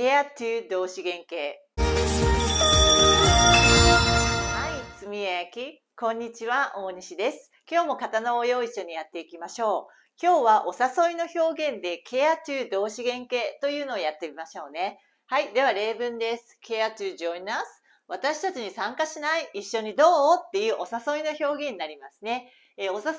ケア r e 動詞原形。はい、つみえき。こんにちは、大西です。今日も刀を用意一緒にやっていきましょう。今日はお誘いの表現でケア r e 動詞原形というのをやってみましょうね。はい、では例文です。ケア r e join us 私たちに参加しない一緒にどうっていうお誘いの表現になりますね。えー、お誘いの表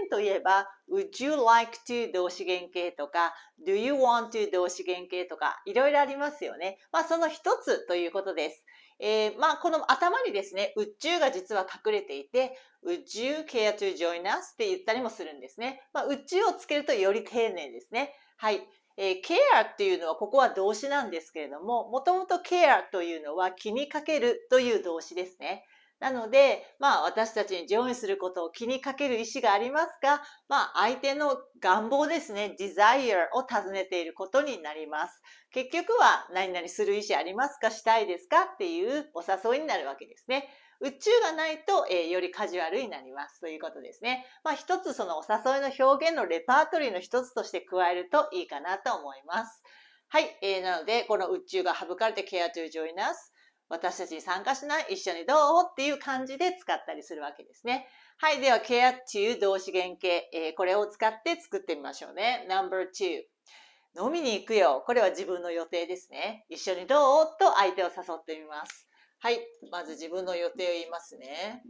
現といえば、would you like to 動詞原形とか、do you want to 動詞原形とか、いろいろありますよね。まあ、その一つということです。えー、まあ、この頭にですね、宇宙が実は隠れていて、Would you care to join us? って言ったりもするんですね。まあ、宇宙をつけるとより丁寧ですね。はい。えー、care っていうのはここは動詞なんですけれども、もともと care というのは気にかけるという動詞ですね。なので、まあ私たちに上位することを気にかける意思がありますが、まあ相手の願望ですね、desire を尋ねていることになります。結局は何々する意思ありますかしたいですかっていうお誘いになるわけですね。宇宙がないと、えー、よりカジュアルになりますということですね。まあ一つそのお誘いの表現のレパートリーの一つとして加えるといいかなと思います。はい、えー、なのでこの宇宙が省かれて care to join us 私たちに参加しない一緒にどうっていう感じで使ったりするわけですね。はい。では、care to 動詞原形、えー、これを使って作ってみましょうね。No.2 飲みに行くよ。これは自分の予定ですね。一緒にどうと相手を誘ってみます。はい。まず自分の予定を言いますね。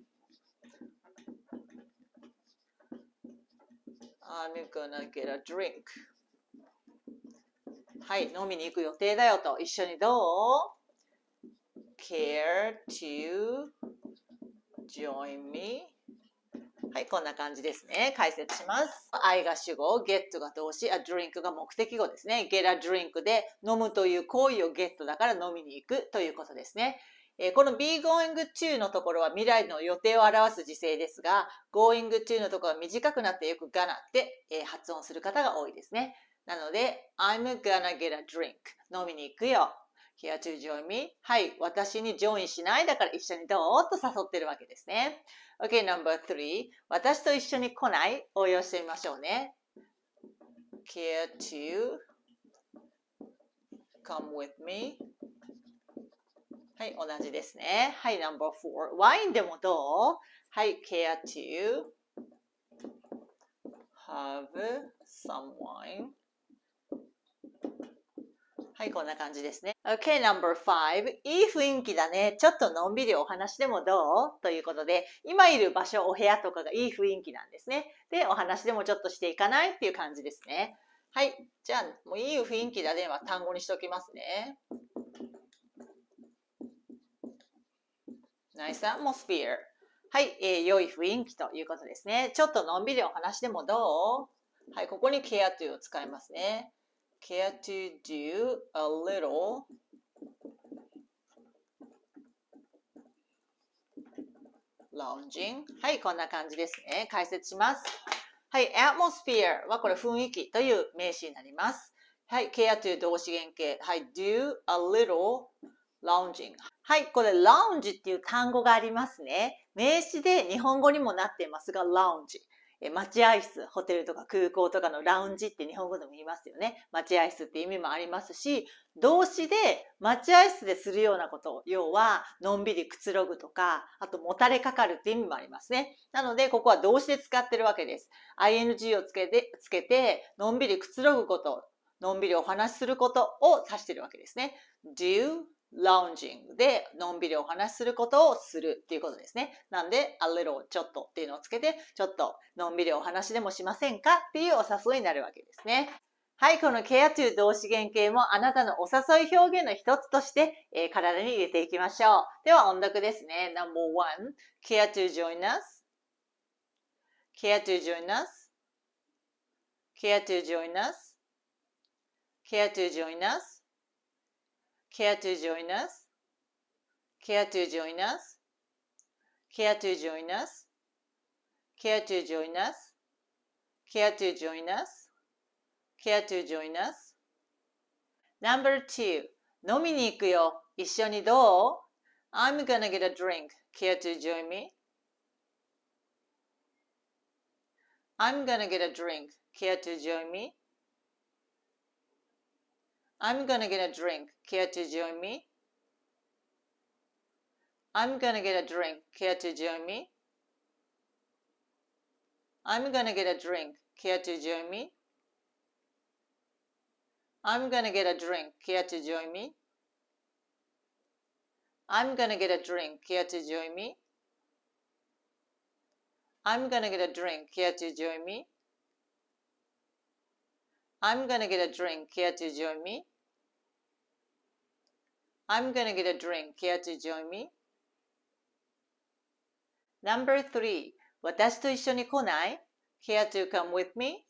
I'm gonna get a drink. はい。飲みに行く予定だよと。一緒にどう care to join me? はい、こんな感じですね。解説します。I が主語、get が動詞、a drink が目的語ですね。get a drink で飲むという行為を get だから飲みに行くということですね。えこの be going to のところは未来の予定を表す時制ですが、going to のところは短くなってよく gonna って、え発音する方が多いですね。なので、I'm gonna get a drink 飲みに行くよ Here to join me. はい、私にジョインしないだから一緒にどうと誘ってるわけですね。OK, number three. 私と一緒に来ない応用してみましょうね。Here to come with me. はい、同じですね。はい、number four. ワインでもどうはい、care to have some wine. はい、こんな感じですね。Okay, number five. いい雰囲気だね。ちょっとのんびりお話でもどうということで、今いる場所、お部屋とかがいい雰囲気なんですね。で、お話でもちょっとしていかないっていう感じですね。はい、じゃあ、もういい雰囲気だねは単語にしておきますね。Nice atmosphere. はい、えー、良い雰囲気ということですね。ちょっとのんびりお話でもどうはい、ここに care t を使いますね。care to do a little lounging? はい、こんな感じですね。解説します。はい、atmosphere はこれ雰囲気という名詞になります。はい、care to 動詞原形。はい、do a little lounging。はい、これ lounge っていう単語がありますね。名詞で日本語にもなっていますが、lounge。待合室、ホテルとか空港とかのラウンジって日本語でも言いますよね。待合室って意味もありますし、動詞で待合室でするようなこと、要は、のんびりくつろぐとか、あともたれかかるって意味もありますね。なので、ここは動詞で使ってるわけです。ing をつけて、つけて、のんびりくつろぐこと、のんびりお話しすることを指してるわけですね。do ラウンジングでのんびりお話しすることをするっていうことですね。なんで、a little ちょっとっていうのをつけて、ちょっとのんびりお話でもしませんかっていうお誘いになるわけですね。はい、このケア e to 動詞原型もあなたのお誘い表現の一つとして、えー、体に入れていきましょう。では音読ですね。No.1 Care to join us Care to join us Care to join us Care to join us Care to join us? Care to join us? Care to join us? Care to join us? Care to join us? Care to join us? Number two. 飲みに行くよ。一緒にどう ?I'm gonna get a drink. Care to join me? I'm gonna get a drink. Care to join me? I'm gonna get a drink. Care to join me? I'm gonna get a drink. Care to join me? I'm gonna get a drink. Care to join me? I'm gonna get a drink. Care to join me? I'm gonna get a drink. Care to join me? I'm gonna get a drink. Care to join me? I'm gonna get a drink. Care to join me? I'm gonna get a drink. Care to join me? Number three. 私と一緒に来ない ?Care to come with me?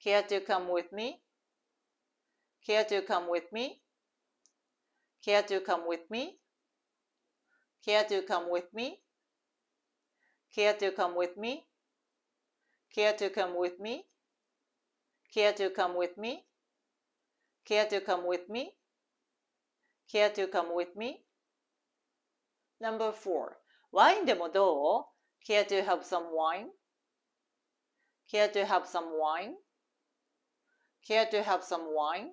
Care to come with me? Care to come with me? Care to come with me? Care to come with me? Care to come with me? Care to come with me? Care to come with me? Care to come with me? care to come with me? Number four. ワインでもどう ?care to have some wine? care to have some wine? care to have some wine?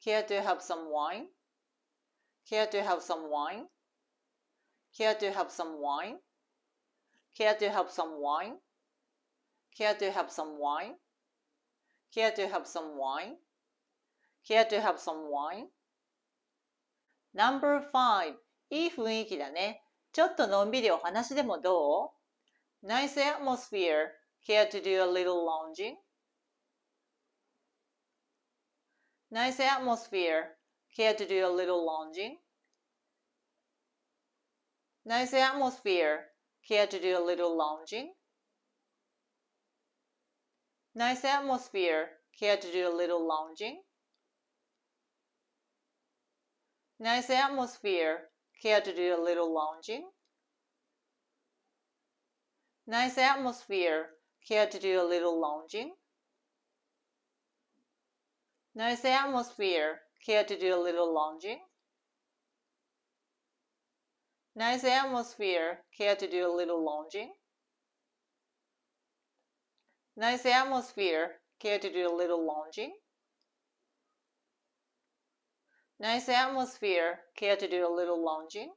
care to have some wine? care to have some wine? care to have some wine? care to have some wine? care to have some wine? care to have some wine? care to have some wine? Number five いい雰囲気だね。ちょっとのんびりお話でもどう ?Nice atmosphere. Care to do a little lounging? Nice atmosphere. Care to do a little lounging? Nice atmosphere. Care to do a little lounging? Nice atmosphere. Care to do a little lounging? Nice atmosphere. Care to do a little lounging? Nice atmosphere. Care to do a little lounging? Nice atmosphere. Care to do a little lounging? Nice atmosphere. Care to do a little lounging? Nice atmosphere. Care to do a little lounging? Nice atmosphere. Care to do a little lounging?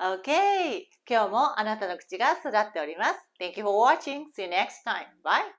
Okay. 今日もあなたの口が育っております。Thank you for watching. See you next time. Bye.